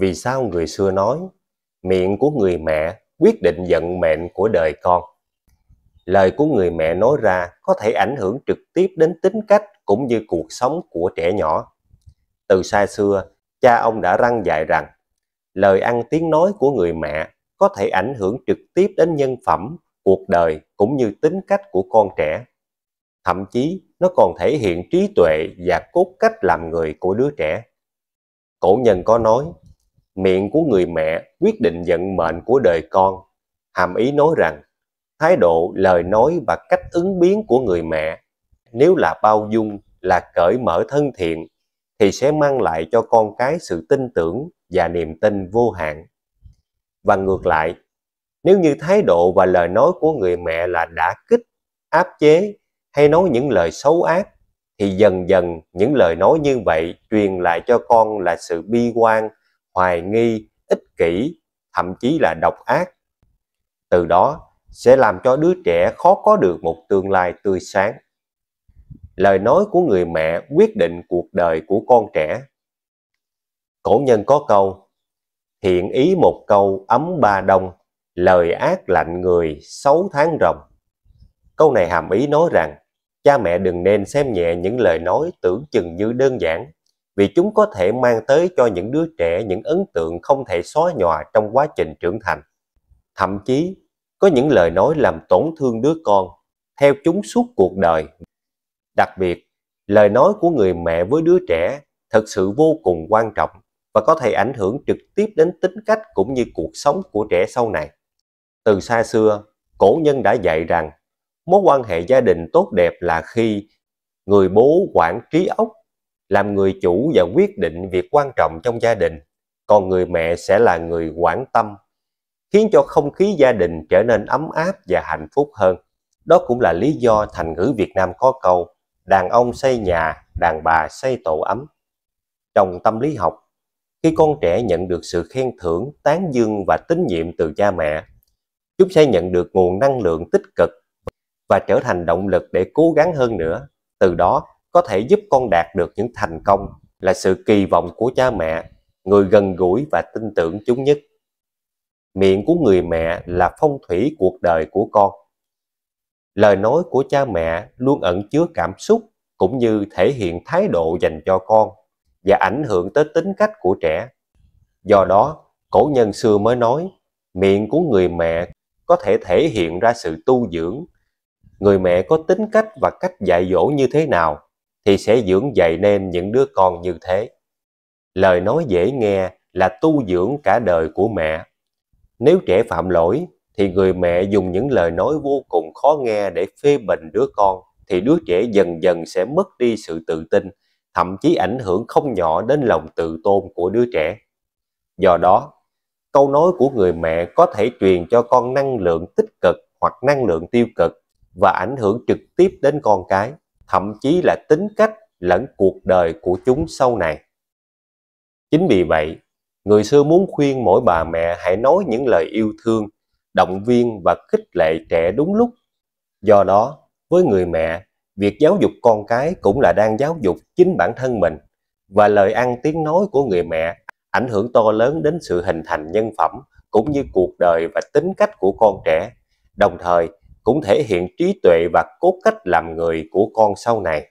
vì sao người xưa nói, miệng của người mẹ quyết định vận mệnh của đời con. Lời của người mẹ nói ra có thể ảnh hưởng trực tiếp đến tính cách cũng như cuộc sống của trẻ nhỏ. Từ xa xưa, cha ông đã răng dạy rằng, lời ăn tiếng nói của người mẹ có thể ảnh hưởng trực tiếp đến nhân phẩm, cuộc đời cũng như tính cách của con trẻ. Thậm chí, nó còn thể hiện trí tuệ và cốt cách làm người của đứa trẻ. Cổ nhân có nói, miệng của người mẹ quyết định vận mệnh của đời con. Hàm ý nói rằng, thái độ, lời nói và cách ứng biến của người mẹ, nếu là bao dung, là cởi mở thân thiện, thì sẽ mang lại cho con cái sự tin tưởng và niềm tin vô hạn. Và ngược lại, nếu như thái độ và lời nói của người mẹ là đã kích, áp chế hay nói những lời xấu ác, thì dần dần những lời nói như vậy truyền lại cho con là sự bi quan, hoài nghi, ích kỷ, thậm chí là độc ác. Từ đó sẽ làm cho đứa trẻ khó có được một tương lai tươi sáng. Lời nói của người mẹ quyết định cuộc đời của con trẻ. Cổ nhân có câu, thiện ý một câu ấm ba đông, lời ác lạnh người sáu tháng rồng. Câu này hàm ý nói rằng, cha mẹ đừng nên xem nhẹ những lời nói tưởng chừng như đơn giản vì chúng có thể mang tới cho những đứa trẻ những ấn tượng không thể xóa nhòa trong quá trình trưởng thành. Thậm chí, có những lời nói làm tổn thương đứa con, theo chúng suốt cuộc đời. Đặc biệt, lời nói của người mẹ với đứa trẻ thật sự vô cùng quan trọng và có thể ảnh hưởng trực tiếp đến tính cách cũng như cuộc sống của trẻ sau này. Từ xa xưa, cổ nhân đã dạy rằng mối quan hệ gia đình tốt đẹp là khi người bố quản trí óc làm người chủ và quyết định việc quan trọng trong gia đình, còn người mẹ sẽ là người quản tâm, khiến cho không khí gia đình trở nên ấm áp và hạnh phúc hơn. Đó cũng là lý do thành ngữ Việt Nam có câu đàn ông xây nhà, đàn bà xây tổ ấm. Trong tâm lý học, khi con trẻ nhận được sự khen thưởng, tán dương và tín nhiệm từ cha mẹ, chúng sẽ nhận được nguồn năng lượng tích cực và trở thành động lực để cố gắng hơn nữa. Từ đó, có thể giúp con đạt được những thành công là sự kỳ vọng của cha mẹ, người gần gũi và tin tưởng chúng nhất. Miệng của người mẹ là phong thủy cuộc đời của con. Lời nói của cha mẹ luôn ẩn chứa cảm xúc cũng như thể hiện thái độ dành cho con và ảnh hưởng tới tính cách của trẻ. Do đó, cổ nhân xưa mới nói, miệng của người mẹ có thể thể hiện ra sự tu dưỡng. Người mẹ có tính cách và cách dạy dỗ như thế nào thì sẽ dưỡng dạy nên những đứa con như thế. Lời nói dễ nghe là tu dưỡng cả đời của mẹ. Nếu trẻ phạm lỗi thì người mẹ dùng những lời nói vô cùng khó nghe để phê bình đứa con thì đứa trẻ dần dần sẽ mất đi sự tự tin, thậm chí ảnh hưởng không nhỏ đến lòng tự tôn của đứa trẻ. Do đó, câu nói của người mẹ có thể truyền cho con năng lượng tích cực hoặc năng lượng tiêu cực và ảnh hưởng trực tiếp đến con cái thậm chí là tính cách lẫn cuộc đời của chúng sau này. Chính vì vậy, người xưa muốn khuyên mỗi bà mẹ hãy nói những lời yêu thương, động viên và khích lệ trẻ đúng lúc. Do đó, với người mẹ, việc giáo dục con cái cũng là đang giáo dục chính bản thân mình và lời ăn tiếng nói của người mẹ ảnh hưởng to lớn đến sự hình thành nhân phẩm cũng như cuộc đời và tính cách của con trẻ, đồng thời cũng thể hiện trí tuệ và cốt cách làm người của con sau này.